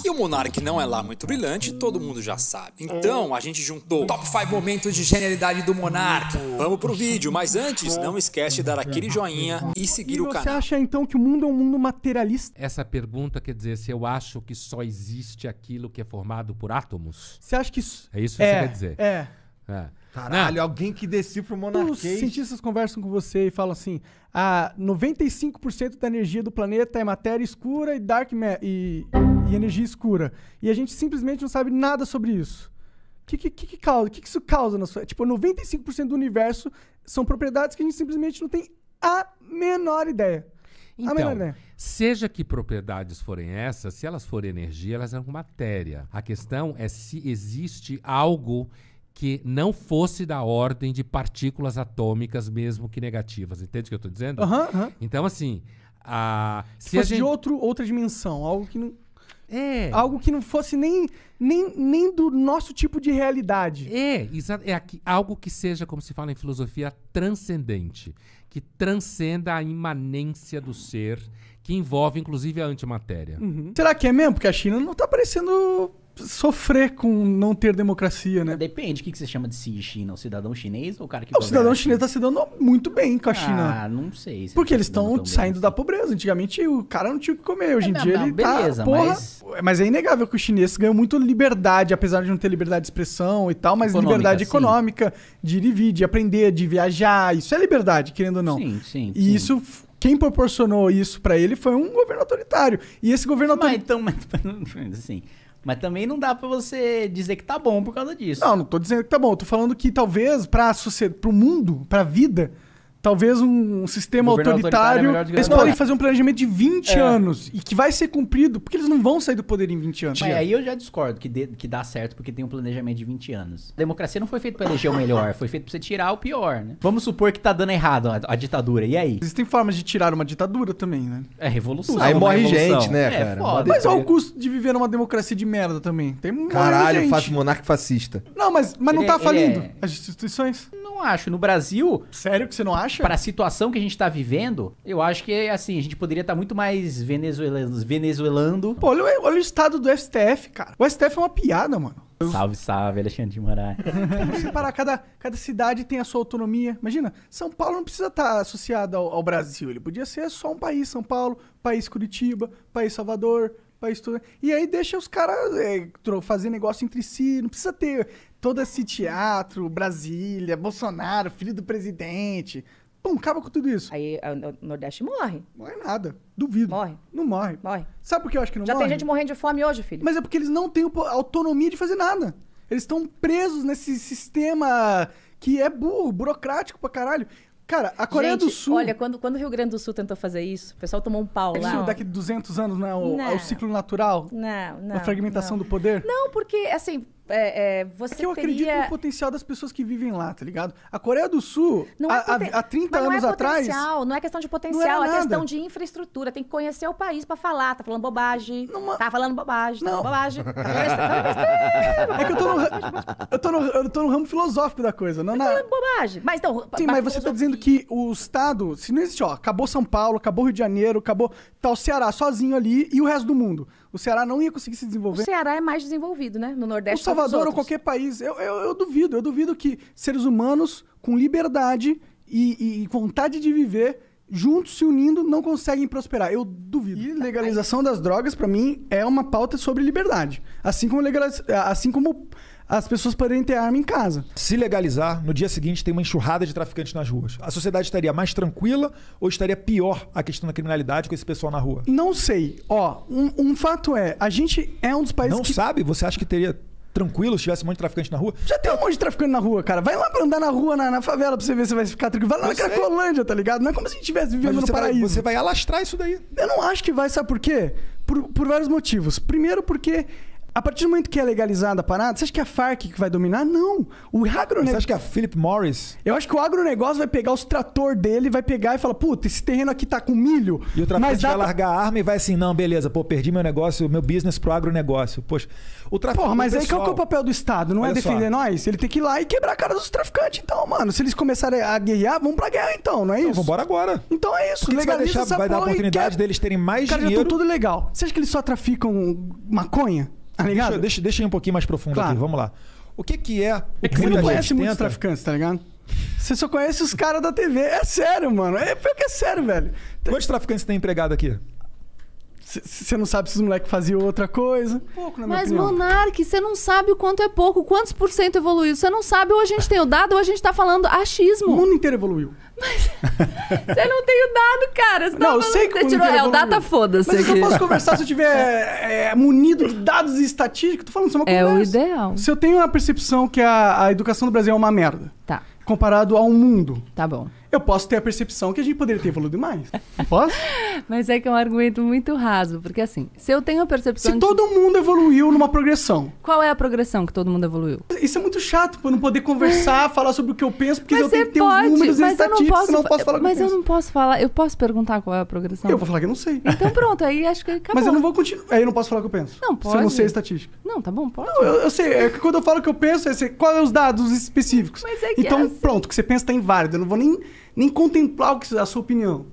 Que o Monark não é lá muito brilhante, todo mundo já sabe. Então a gente juntou Top 5 momentos de genialidade do Monark. Vamos pro vídeo, mas antes, não esquece de dar aquele joinha e seguir e o canal. Você acha então que o mundo é um mundo materialista? Essa pergunta quer dizer se eu acho que só existe aquilo que é formado por átomos? Você acha que isso. É isso que é, você quer dizer? É. É. Caralho, Não. alguém que decifra o monarquês. Os cientistas conversam com você e falam assim: ah, 95% da energia do planeta é matéria escura e dark e, e, energia escura. E a gente simplesmente não sabe nada sobre isso. O que, que, que, causa? que, que isso causa na sua. Tipo, 95% do universo são propriedades que a gente simplesmente não tem a menor ideia. Então, seja que propriedades forem essas, se elas forem energia, elas são matéria. A questão é se existe algo que não fosse da ordem de partículas atômicas, mesmo que negativas. Entende o que eu estou dizendo? Uhum, uhum. Então, assim. A, se, se fosse gente... de outro, outra dimensão, algo que não. É. Algo que não fosse nem, nem, nem do nosso tipo de realidade. É, é aqui, algo que seja, como se fala em filosofia, transcendente. Que transcenda a imanência do ser, que envolve inclusive a antimatéria. Uhum. Será que é mesmo? Porque a China não está parecendo sofrer com não ter democracia, né? Depende, o que você chama de si China? O cidadão chinês ou o cara que. O cidadão chinês está se dando muito bem com a ah, China. Ah, não sei. Se Porque tá eles estão saindo assim. da pobreza. Antigamente o cara não tinha o que comer. Hoje em é, dia não, ele tá, beleza, tá. mas... mas é inegável que o chinês ganhou muito liberdade, apesar de não ter liberdade de expressão e tal, mas econômica, liberdade sim. econômica, de ir e vir, de aprender, de viajar. Isso é liberdade, querendo ou não. Sim, sim. E sim. isso quem proporcionou isso para ele foi um governo autoritário. E esse governo autoritário. Mas, então, mas, assim, mas também não dá para você dizer que tá bom por causa disso. Não, não tô dizendo que tá bom. Eu tô falando que talvez pra sociedade, pro mundo, pra vida, talvez um, sistema autoritário. autoritário é eles podem assim. fazer um planejamento de 20 é. anos e que vai ser cumprido, porque eles não vão sair do poder em 20 anos. Mas aí eu já discordo que, de, que dá certo porque tem um planejamento de 20 anos. A democracia não foi feita para eleger o melhor, foi feita para você tirar o pior, né? Vamos supor que tá dando errado a, a, ditadura, e aí? Existem formas de tirar uma ditadura também, né? É revolução. Aí é morre revolução. gente, né, é, cara? Foda. Mas olha o custo de viver numa democracia de merda também. Tem Caralho, gente. faz monarca fascista. Não, mas, mas ele, não tá é- falindo é. as instituições? acho. No Brasil. Sério que você não acha? Para a situação que a gente tá vivendo, eu acho que, assim, a gente poderia estar tá muito mais venezuelanos, venezuelando. Pô, olha, olha o estado do STF, cara. O STF é uma piada, mano. Salve, salve, Alexandre de Moraes. separar, cada, cada cidade tem a sua autonomia. Imagina, São Paulo não precisa estar tá associado ao, ao Brasil. Ele podia ser só um país, São Paulo, país Curitiba, país Salvador, estudar. E aí deixa os caras é, fazer negócio entre si, não precisa ter todo esse teatro, Brasília, Bolsonaro, filho do presidente. Pum, acaba com tudo isso. Aí o Nordeste morre. Morre nada. Duvido. Morre. Não morre. Morre. Sabe por que eu acho que não Já morre? Já tem gente morrendo de fome hoje, filho. Mas é porque eles não têm autonomia de fazer nada. Eles estão presos nesse sistema que é burro, burocrático pra caralho. Cara, a Coreia Gente, do Sul. Olha, quando, quando o Rio Grande do Sul tentou fazer isso, o pessoal tomou um pau lá. Isso daqui 200 anos, né? O, não. ciclo natural? Não, não. A fragmentação não. do poder? Não, porque, assim, é, é, você é que eu teria... acredito no potencial das pessoas que vivem lá, tá ligado? A Coreia do Sul, há, é poten... há 30 não anos não é atrás. Não é questão de potencial, é nada. questão de infraestrutura. Tem que conhecer o país pra falar. Tá falando bobagem. Numa... Tá falando bobagem. Não. Tá falando bobagem. Tá falando tá é que eu tô tô no ramo filosófico da coisa, não na. É bobagem. Mas então Sim, mas você tá dizendo que o Estado, se não existe, ó, acabou São Paulo, acabou Rio de Janeiro, acabou tá o Ceará sozinho ali e o resto do mundo. O Ceará não ia conseguir se desenvolver. O Ceará é mais desenvolvido, né? No Nordeste. O Salvador ou qualquer país. Eu, eu, eu duvido, eu duvido que seres humanos com liberdade e, e vontade de viver juntos se unindo não conseguem prosperar. Eu duvido. E legalização das drogas para mim é uma pauta sobre liberdade, assim como legaliz... assim como as pessoas poderiam ter arma em casa. Se legalizar, no dia seguinte tem uma enxurrada de traficantes nas ruas. A sociedade estaria mais tranquila ou estaria pior a questão da criminalidade com esse pessoal na rua? Não sei. Ó, um, um fato é, a gente é um dos países Não que... sabe? Você acha que teria tranquilo se tivesse um monte de traficante na rua? Já tem um monte de traficante na rua, cara. Vai lá pra andar na rua, na, na favela, pra você ver se vai ficar tranquilo. Vai lá eu na é. Cracolândia, tá ligado? Não é como se a gente estivesse vivendo no paraíso. Vai, você vai alastrar isso daí. Eu não acho que vai, sabe por quê? Por, por vários motivos. Primeiro porque a partir do momento que é legalizada a parada, você acha que é a Farc que vai dominar? Não. O agronegócio. Você acha que é a Philip Morris? Eu acho que o agronegócio vai pegar os trator dele, vai pegar e falar: puta, esse terreno aqui tá com milho. E o traficante vai largar a arma e vai assim: não, beleza, pô, perdi meu negócio, meu business pro agronegócio. Poxa, o traficante. Porra, mas pessoal... aí qual que é o papel do Estado? Não é Olha é defender só. nós? Ele tem que ir lá e quebrar a cara dos traficantes, então, mano. Se eles começarem a guerrear, vamos pra guerra, então, não é isso? Então, embora agora. Então é isso. Porque Legaliza vai, deixar, vai dar a oportunidade quer... deles terem mais cara, dinheiro. Cara, já tô tudo legal. Você acha que eles só traficam maconha? Tá ligado? Deixa, deixa, deixa um pouquinho mais profundo claro. aqui, vamos lá. O que, que é o é que você não conhece muitos traficantes, tá ligado? Você só conhece os caras da TV. É sério, mano. É porque é sério, velho. Quantos traficantes tem empregado aqui? Você não sabe se os moleques faziam outra coisa. Pouco, na minha Mas, opinião. Monark, você não sabe o quanto é pouco, quantos por cento evoluiu. Você não sabe, ou a gente tem o dado, ou a gente tá falando achismo. O mundo inteiro evoluiu. Mas você não tem o dado, cara. Você tá não, tá eu sei que, que o tirou, É, o data tá foda-se. Mas aqui. eu só posso conversar se eu tiver é, é munido de dados e estatísticas, Tô falando, isso é uma conversa. É o ideal. Se eu tenho a percepção que a, a educação do Brasil é uma merda. Tá. Comparado ao mundo. Tá bom eu posso ter a percepção que a gente poderia ter evoluído mais. posso? Mas é que é um argumento muito raso, porque assim, se eu tenho a percepção. Se de... todo mundo evoluiu numa progressão. Qual é a progressão que todo mundo evoluiu? Isso é muito chato, por não poder conversar, falar sobre o que eu penso, porque mas eu tenho que ter pode, os números mas eu não posso, não posso falar Mas eu, eu não posso falar, eu posso perguntar qual é a progressão? Eu vou falar que eu não sei. Então pronto, aí acho que acabou. Mas eu não vou continuar. Aí eu não posso falar o que eu penso. Não, pode. Se eu não sei a estatística. Não, tá bom, pode. Não, eu, eu sei. É que quando eu falo o que eu penso, é sei, qual é os dados específicos. Mas é que então, é assim. pronto, o que você pensa tá inválido. Eu não vou nem nem contemplar o que é a sua opinião.